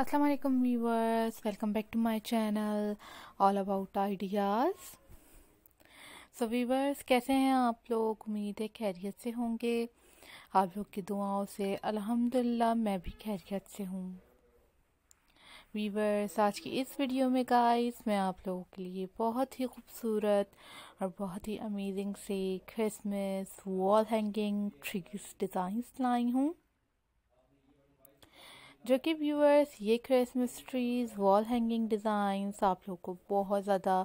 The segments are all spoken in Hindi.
अस्सलाम वालेकुम viewers welcome back to my channel all about ideas so viewers कैसे हैं आप लोग उम्मीद है खैरियत से होंगे आप लोग की दुआओं से अल्हम्दुलिल्लाह मैं भी खैरियत से हूँ व्यूवर्स आज की इस वीडियो में गाइस मैं आप लोगों के लिए बहुत ही खूबसूरत और बहुत ही अमेजिंग से Christmas wall hanging tricks designs लाई हूँ जो कि व्यूअर्स ये Christmas trees wall hanging designs आप लोग को बहुत ज़्यादा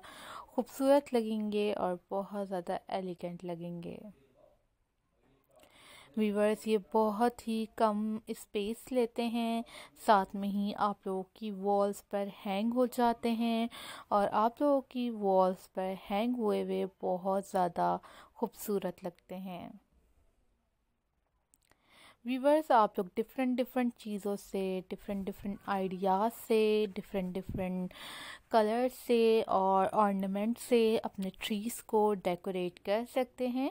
खूबसूरत लगेंगे और बहुत ज़्यादा एलिगेंट लगेंगे व्यूअर्स ये बहुत ही कम स्पेस लेते हैं साथ में ही आप लोगों की वॉल्स पर हैंग हो जाते हैं और आप लोगों की वॉल्स पर हैंग हुए हुए बहुत ज़्यादा खूबसूरत लगते हैं व्यूवर्स आप लोग डिफरेंट डिफरेंट चीज़ों से डिफरेंट डिफरेंट आइडियाज़ से डिफरेंट डिफरेंट कलर से और ऑर्नामेंट से अपने ट्रीज़ को डेकोरेट कर सकते हैं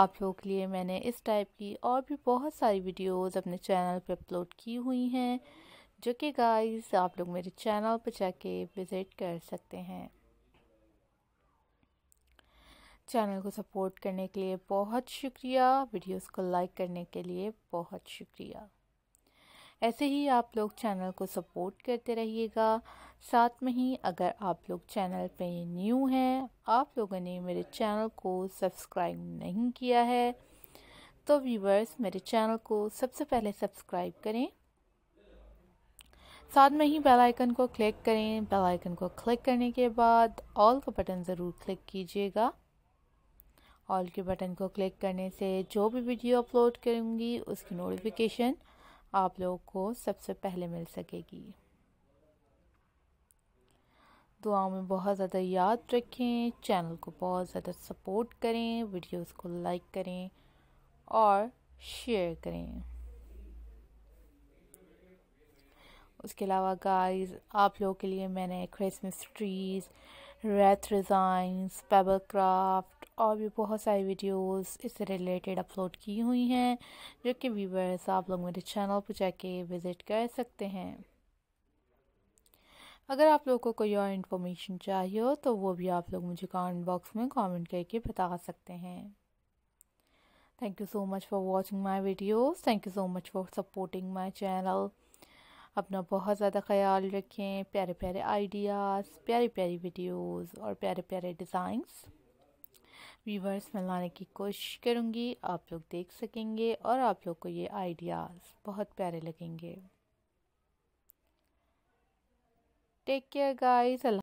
आप लोगों के लिए मैंने इस टाइप की और भी बहुत सारी वीडियोस अपने चैनल पर अपलोड की हुई हैं जो कि गाइस आप लोग मेरे चैनल पर जाके विज़िट कर सकते हैं चैनल को सपोर्ट करने के लिए बहुत शुक्रिया वीडियोस को लाइक करने के लिए बहुत शुक्रिया ऐसे ही आप लोग चैनल को सपोर्ट करते रहिएगा साथ में ही अगर आप लोग चैनल पे न्यू हैं आप लोगों ने मेरे चैनल को सब्सक्राइब नहीं किया है तो व्यूवर्स मेरे चैनल को सबसे पहले सब्सक्राइब करें साथ में ही बेल आइकन को क्लिक करें बेल आइकन को क्लिक करने के बाद ऑल का बटन ज़रूर क्लिक कीजिएगा ऑल के बटन को क्लिक करने से जो भी वीडियो अपलोड करूँगी उसकी नोटिफिकेशन आप लोगों को सबसे पहले मिल सकेगी दुआ में बहुत ज़्यादा याद रखें चैनल को बहुत ज़्यादा सपोर्ट करें वीडियोस को लाइक करें और शेयर करें उसके अलावा गाइस आप लोगों के लिए मैंने Christmas trees wreath resin pebble craft और भी बहुत सारी वीडियोस इससे रिलेटेड अपलोड की हुई हैं जो कि व्यूवर्स आप लोग मेरे चैनल पर जाके विज़िट कर सकते हैं अगर आप लोगों को कोई और इन्फॉर्मेशन चाहिए हो तो वो भी आप लोग मुझे कमेंट बॉक्स में कमेंट करके बता सकते हैं thank you so much for watching my videos. Thank you so much for supporting my channel अपना बहुत ज़्यादा ख्याल रखें प्यारे प्यारे आइडियाज़ प्यारी प्यारी वीडियोस और प्यारे प्यारे डिज़ाइंस व्यूवर्स में लाने की कोशिश करूँगी आप लोग देख सकेंगे और आप लोग को ये आइडियाज़ बहुत प्यारे लगेंगे टेक केयर गाइस